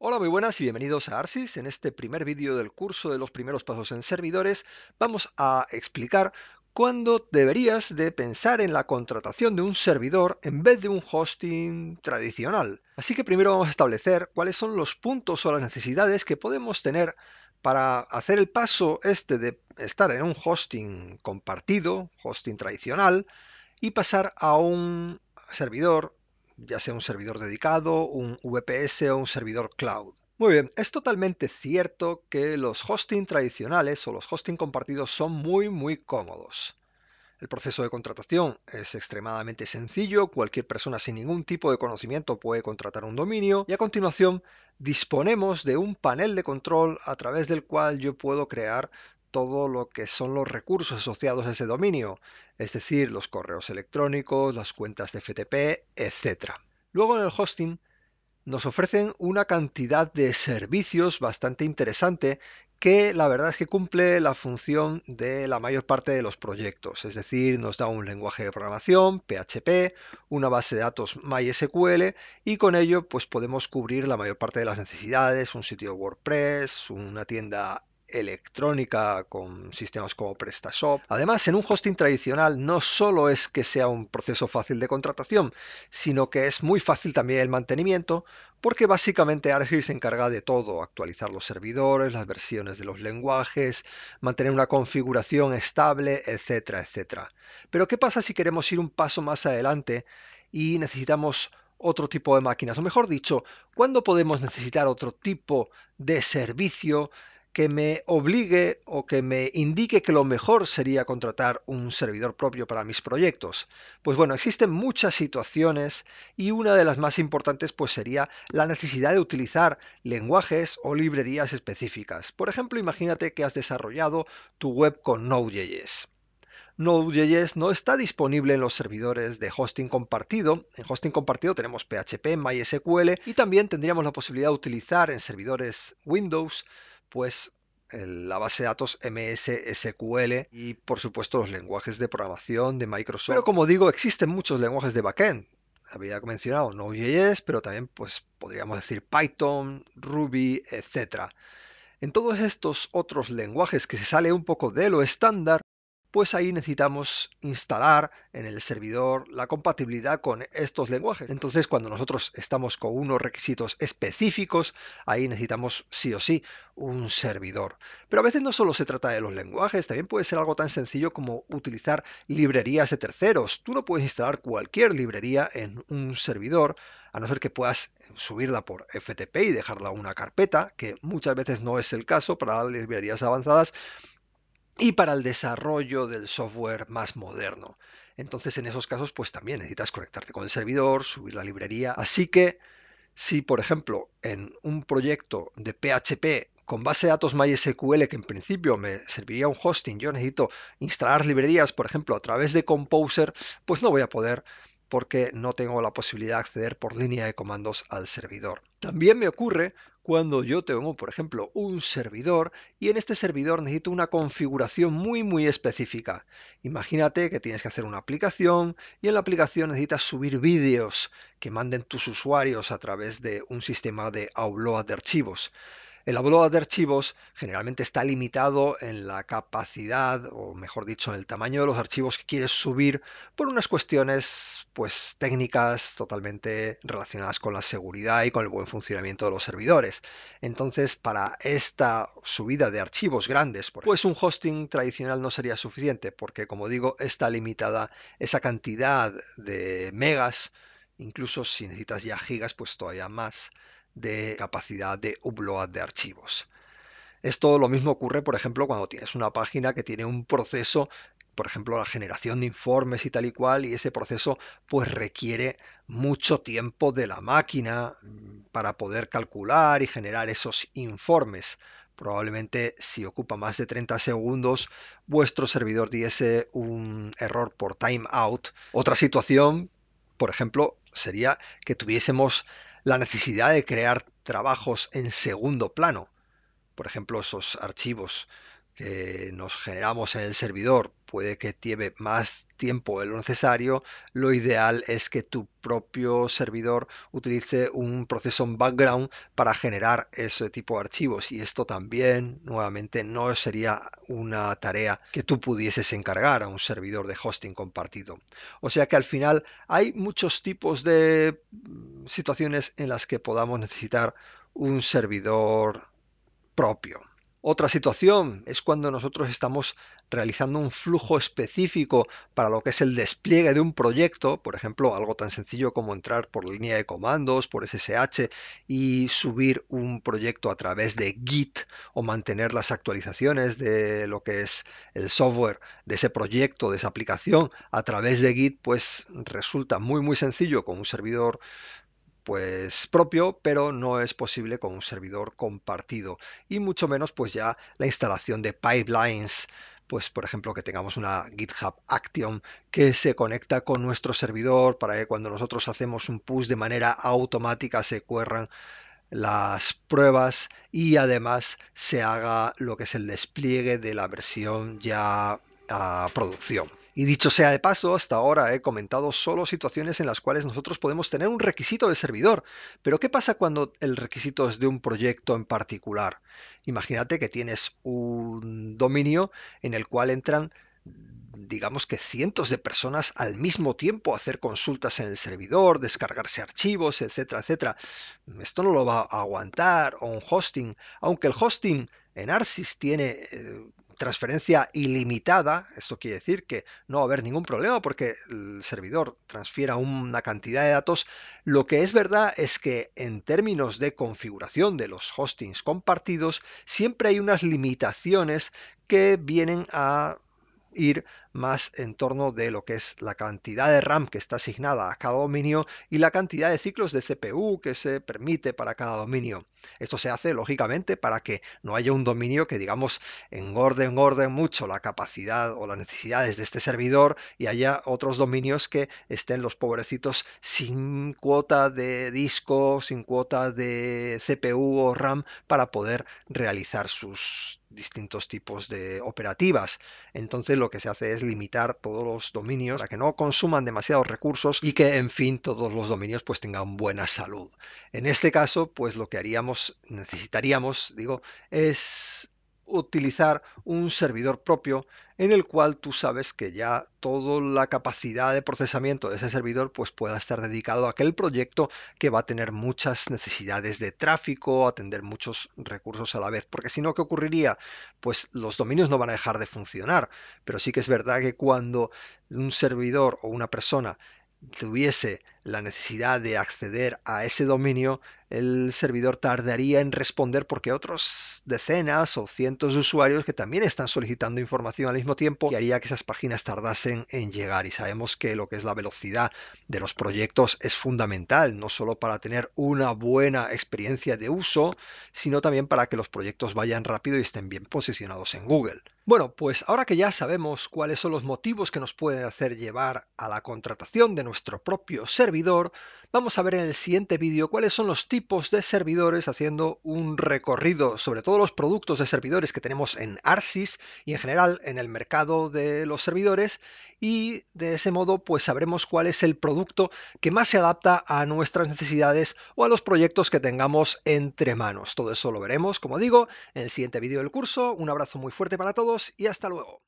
Hola, muy buenas y bienvenidos a Arsis. En este primer vídeo del curso de los primeros pasos en servidores vamos a explicar cuándo deberías de pensar en la contratación de un servidor en vez de un hosting tradicional. Así que primero vamos a establecer cuáles son los puntos o las necesidades que podemos tener para hacer el paso este de estar en un hosting compartido, hosting tradicional, y pasar a un servidor ya sea un servidor dedicado, un VPS o un servidor cloud. Muy bien, es totalmente cierto que los hosting tradicionales o los hosting compartidos son muy muy cómodos. El proceso de contratación es extremadamente sencillo, cualquier persona sin ningún tipo de conocimiento puede contratar un dominio y a continuación disponemos de un panel de control a través del cual yo puedo crear todo lo que son los recursos asociados a ese dominio, es decir, los correos electrónicos, las cuentas de FTP, etc. Luego en el hosting nos ofrecen una cantidad de servicios bastante interesante que la verdad es que cumple la función de la mayor parte de los proyectos, es decir, nos da un lenguaje de programación, PHP, una base de datos MySQL y con ello pues podemos cubrir la mayor parte de las necesidades, un sitio WordPress, una tienda electrónica con sistemas como PrestaShop. Además, en un hosting tradicional no solo es que sea un proceso fácil de contratación, sino que es muy fácil también el mantenimiento, porque básicamente Argis se encarga de todo, actualizar los servidores, las versiones de los lenguajes, mantener una configuración estable, etcétera, etcétera. Pero ¿qué pasa si queremos ir un paso más adelante y necesitamos otro tipo de máquinas? O mejor dicho, ¿cuándo podemos necesitar otro tipo de servicio que me obligue o que me indique que lo mejor sería contratar un servidor propio para mis proyectos. Pues bueno, existen muchas situaciones y una de las más importantes pues sería la necesidad de utilizar lenguajes o librerías específicas. Por ejemplo, imagínate que has desarrollado tu web con Node.js. Node.js no está disponible en los servidores de hosting compartido. En hosting compartido tenemos PHP, MySQL y también tendríamos la posibilidad de utilizar en servidores Windows pues la base de datos MS SQL y por supuesto los lenguajes de programación de Microsoft. Pero como digo, existen muchos lenguajes de backend. Había mencionado Node.js, pero también pues, podríamos decir Python, Ruby, etc. En todos estos otros lenguajes que se sale un poco de lo estándar, pues ahí necesitamos instalar en el servidor la compatibilidad con estos lenguajes. Entonces, cuando nosotros estamos con unos requisitos específicos, ahí necesitamos sí o sí un servidor. Pero a veces no solo se trata de los lenguajes, también puede ser algo tan sencillo como utilizar librerías de terceros. Tú no puedes instalar cualquier librería en un servidor, a no ser que puedas subirla por FTP y dejarla en una carpeta, que muchas veces no es el caso para las librerías avanzadas, y para el desarrollo del software más moderno. Entonces en esos casos pues también necesitas conectarte con el servidor, subir la librería. Así que si por ejemplo en un proyecto de PHP con base de datos MySQL, que en principio me serviría un hosting, yo necesito instalar librerías, por ejemplo, a través de Composer, pues no voy a poder porque no tengo la posibilidad de acceder por línea de comandos al servidor. También me ocurre cuando yo tengo, por ejemplo, un servidor y en este servidor necesito una configuración muy muy específica. Imagínate que tienes que hacer una aplicación y en la aplicación necesitas subir vídeos que manden tus usuarios a través de un sistema de upload de archivos. El abono de archivos generalmente está limitado en la capacidad, o mejor dicho, en el tamaño de los archivos que quieres subir por unas cuestiones pues, técnicas totalmente relacionadas con la seguridad y con el buen funcionamiento de los servidores. Entonces, para esta subida de archivos grandes, pues un hosting tradicional no sería suficiente, porque como digo, está limitada esa cantidad de megas, incluso si necesitas ya gigas, pues todavía más de capacidad de upload de archivos. Esto lo mismo ocurre, por ejemplo, cuando tienes una página que tiene un proceso, por ejemplo, la generación de informes y tal y cual, y ese proceso pues requiere mucho tiempo de la máquina para poder calcular y generar esos informes. Probablemente si ocupa más de 30 segundos, vuestro servidor diese un error por timeout. Otra situación, por ejemplo, sería que tuviésemos la necesidad de crear trabajos en segundo plano, por ejemplo, esos archivos que nos generamos en el servidor puede que lleve más tiempo de lo necesario, lo ideal es que tu propio servidor utilice un proceso en background para generar ese tipo de archivos y esto también nuevamente no sería una tarea que tú pudieses encargar a un servidor de hosting compartido. O sea que al final hay muchos tipos de situaciones en las que podamos necesitar un servidor propio. Otra situación es cuando nosotros estamos realizando un flujo específico para lo que es el despliegue de un proyecto, por ejemplo, algo tan sencillo como entrar por línea de comandos, por SSH y subir un proyecto a través de Git o mantener las actualizaciones de lo que es el software de ese proyecto, de esa aplicación a través de Git, pues resulta muy muy sencillo con un servidor pues propio, pero no es posible con un servidor compartido y mucho menos pues ya la instalación de pipelines pues por ejemplo que tengamos una GitHub Action que se conecta con nuestro servidor para que cuando nosotros hacemos un push de manera automática se cuerran las pruebas y además se haga lo que es el despliegue de la versión ya a producción. Y dicho sea de paso, hasta ahora he comentado solo situaciones en las cuales nosotros podemos tener un requisito de servidor. Pero ¿qué pasa cuando el requisito es de un proyecto en particular? Imagínate que tienes un dominio en el cual entran digamos que cientos de personas al mismo tiempo a hacer consultas en el servidor, descargarse archivos, etcétera, etcétera. Esto no lo va a aguantar o un hosting, aunque el hosting en Arsis tiene eh, transferencia ilimitada, esto quiere decir que no va a haber ningún problema porque el servidor transfiera una cantidad de datos, lo que es verdad es que en términos de configuración de los hostings compartidos, siempre hay unas limitaciones que vienen a ir más en torno de lo que es la cantidad de RAM que está asignada a cada dominio y la cantidad de ciclos de CPU que se permite para cada dominio. Esto se hace lógicamente para que no haya un dominio que digamos engorde, orden mucho la capacidad o las necesidades de este servidor y haya otros dominios que estén los pobrecitos sin cuota de disco, sin cuota de CPU o RAM para poder realizar sus distintos tipos de operativas. Entonces lo que se hace es limitar todos los dominios a que no consuman demasiados recursos y que en fin todos los dominios pues tengan buena salud. En este caso pues lo que haríamos, necesitaríamos, digo, es utilizar un servidor propio en el cual tú sabes que ya toda la capacidad de procesamiento de ese servidor pues pueda estar dedicado a aquel proyecto que va a tener muchas necesidades de tráfico, atender muchos recursos a la vez, porque si no, ¿qué ocurriría? Pues los dominios no van a dejar de funcionar, pero sí que es verdad que cuando un servidor o una persona tuviese la necesidad de acceder a ese dominio, el servidor tardaría en responder porque otros decenas o cientos de usuarios que también están solicitando información al mismo tiempo y haría que esas páginas tardasen en llegar. Y sabemos que lo que es la velocidad de los proyectos es fundamental, no solo para tener una buena experiencia de uso, sino también para que los proyectos vayan rápido y estén bien posicionados en Google. Bueno, pues ahora que ya sabemos cuáles son los motivos que nos pueden hacer llevar a la contratación de nuestro propio servidor servidor, vamos a ver en el siguiente vídeo cuáles son los tipos de servidores haciendo un recorrido sobre todos los productos de servidores que tenemos en Arsis y en general en el mercado de los servidores y de ese modo pues sabremos cuál es el producto que más se adapta a nuestras necesidades o a los proyectos que tengamos entre manos. Todo eso lo veremos, como digo, en el siguiente vídeo del curso. Un abrazo muy fuerte para todos y hasta luego.